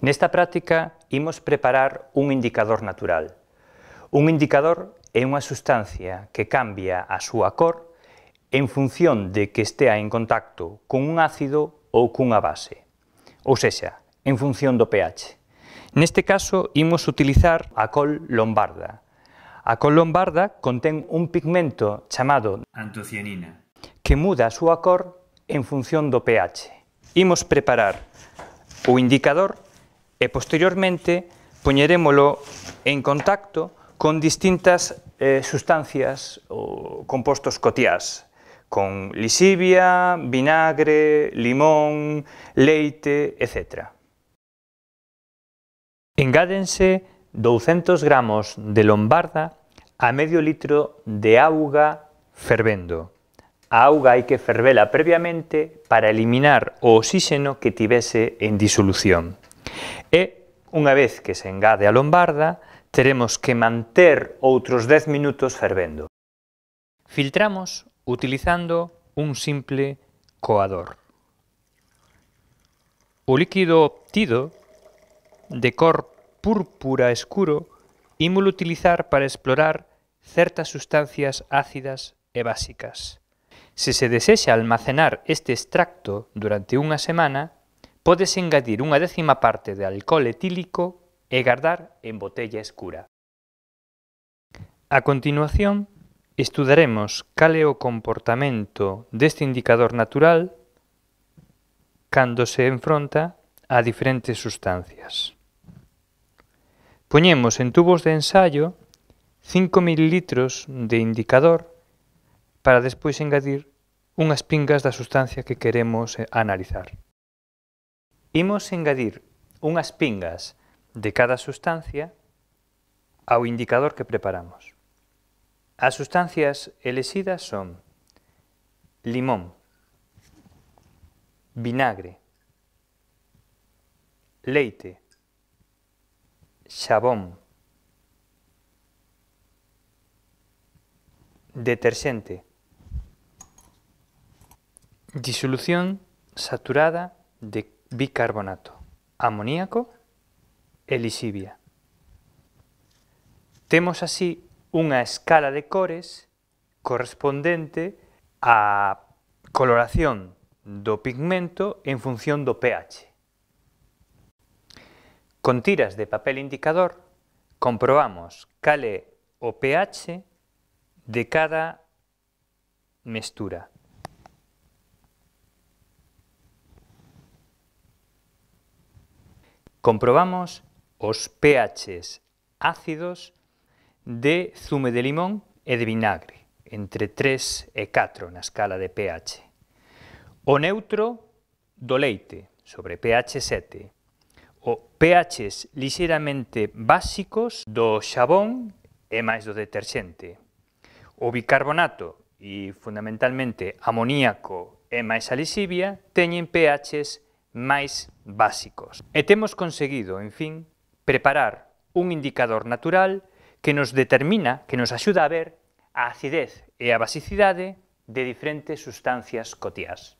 Nesta práctica imos preparar un indicador natural. Un indicador é unha sustancia que cambia a súa cor en función de que estea en contacto con un ácido ou cunha base, ou seja, en función do pH. Neste caso, imos utilizar a col lombarda. A col lombarda contén un pigmento chamado antocianina, que muda a súa cor en función do pH. Imos preparar o indicador e posteriormente poñerémolo en contacto con distintas eh, sustancias ou compostos cotiás, con lisivia, vinagre, limón, leite, etc. Engádense 200 gramos de lombarda a medio litro de auga fervendo. A auga hai que fervela previamente para eliminar o oxíxeno que tivese en disolución. E unha vez que se engade a lombarda, teremos que manter outros 10 minutos fervendo. Filtramos utilizando un simple coador. O líquido obtido, de cor púrpura escuro, ímolo utilizar para explorar certas sustancias ácidas e básicas. Se se desexa almacenar este extracto durante unha semana, Podes engadir unha décima parte de alcohol etílico e gardar en botella escura. A continuación, estudaremos cal é o comportamento deste indicador natural cando se enfronta a diferentes sustancias. Poñemos en tubos de ensayo 5 ml de indicador para despois engadir unhas pingas da sustancia que queremos analizar imos engadir unhas pingas de cada sustancia ao indicador que preparamos. As sustancias elexidas son limón, vinagre, leite, xabón, detergente, disolución saturada de bicarbonato, amoníaco e lixivia. Temos así unha escala de cores correspondente á coloración do pigmento en función do pH. Con tiras de papel indicador comprobamos cal é o pH de cada mestura. comprobamos os pHs ácidos de zume de limón e de vinagre, entre 3 e 4 na escala de pH. O neutro do leite, sobre pH 7. O pHs lixeramente básicos do xabón e máis do detergente. O bicarbonato e fundamentalmente amoníaco e máis a lixivia teñen pHs máis básicos. E temos conseguido, en fin, preparar un indicador natural que nos determina, que nos axuda a ver a acidez e a basicidade de diferentes sustancias cotiás.